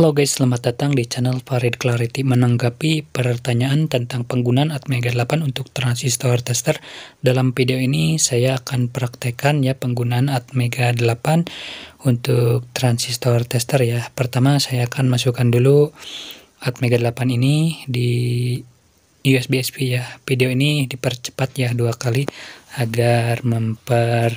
Halo guys, selamat datang di channel Farid Clarity menanggapi pertanyaan tentang penggunaan Atmega 8 untuk transistor tester. Dalam video ini saya akan praktekkan ya penggunaan Atmega 8 untuk transistor tester ya. Pertama saya akan masukkan dulu Atmega 8 ini di USB SP ya. Video ini dipercepat ya dua kali agar memper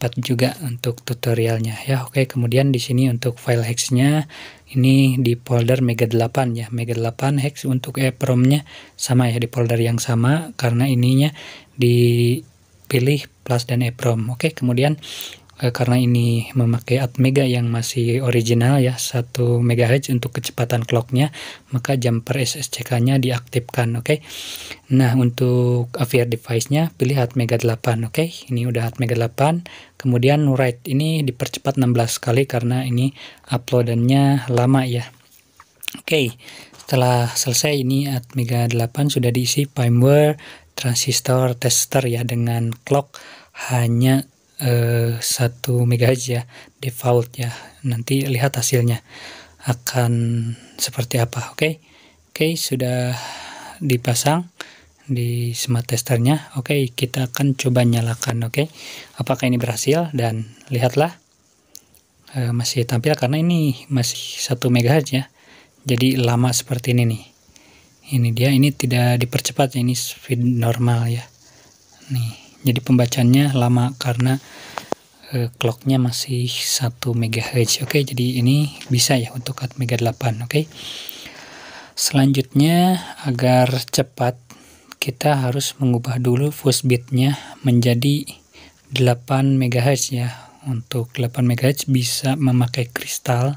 cepat juga untuk tutorialnya ya. Oke, kemudian di sini untuk file hexnya ini di folder mega 8 ya. Mega 8 hex untuk EEPROM-nya sama ya di folder yang sama karena ininya dipilih plus dan EEPROM. Oke, kemudian Eh, karena ini memakai Atmega yang masih original ya 1 MHz untuk kecepatan clocknya maka jumper SSCK nya diaktifkan oke okay? nah untuk AVR device nya pilih Atmega 8 oke okay? ini udah Atmega 8 kemudian write ini dipercepat 16 kali karena ini uploadannya lama ya oke okay. setelah selesai ini Atmega 8 sudah diisi firmware transistor tester ya dengan clock hanya Eh, satu megahertz ya default ya nanti lihat hasilnya akan seperti apa oke okay? oke okay, sudah dipasang di smart testernya oke okay, kita akan coba nyalakan oke okay? apakah ini berhasil dan lihatlah e, masih tampil karena ini masih 1 MHz ya jadi lama seperti ini nih ini dia ini tidak dipercepat ini speed normal ya nih jadi pembacanya lama karena e, clocknya masih 1 MHz oke jadi ini bisa ya untuk Atmega 8 oke selanjutnya agar cepat kita harus mengubah dulu fuse bitnya menjadi 8 MHz ya untuk 8 MHz bisa memakai kristal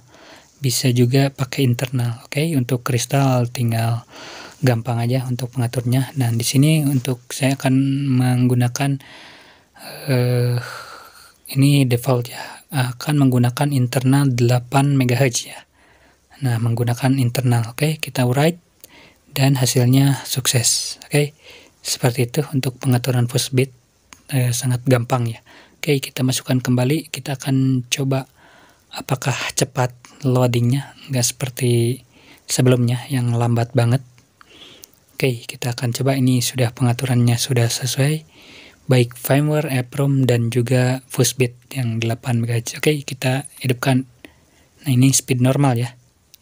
bisa juga pakai internal oke untuk kristal tinggal gampang aja untuk pengaturnya Nah, di sini untuk saya akan menggunakan uh, ini default ya, akan menggunakan internal 8 MHz ya. Nah, menggunakan internal, oke, okay? kita write dan hasilnya sukses, oke. Okay? Seperti itu untuk pengaturan push bit uh, sangat gampang ya. Oke, okay, kita masukkan kembali, kita akan coba apakah cepat loadingnya, nggak seperti sebelumnya yang lambat banget. Oke, kita akan coba ini sudah pengaturannya sudah sesuai baik firmware, EEPROM dan juga speed yang 8 MHz. Oke, kita hidupkan. Nah, ini speed normal ya.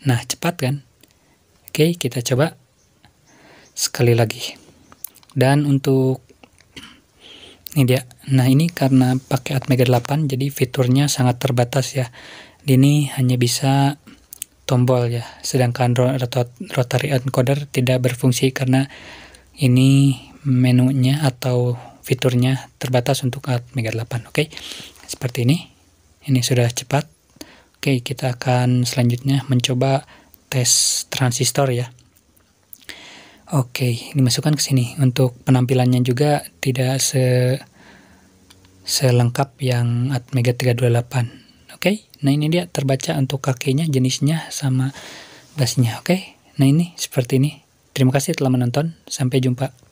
Nah, cepat kan? Oke, kita coba sekali lagi. Dan untuk ini dia. Nah, ini karena pakai Atmega 8 jadi fiturnya sangat terbatas ya. Ini hanya bisa tombol ya. Sedangkan rotary encoder tidak berfungsi karena ini menunya atau fiturnya terbatas untuk Atmega 8. Oke. Okay? Seperti ini. Ini sudah cepat. Oke, okay, kita akan selanjutnya mencoba tes transistor ya. Oke, okay, dimasukkan ke sini. Untuk penampilannya juga tidak se selengkap yang Atmega 328. Oke, okay? nah ini dia terbaca untuk kakinya jenisnya, sama bassnya. Oke, okay? nah ini seperti ini. Terima kasih telah menonton. Sampai jumpa.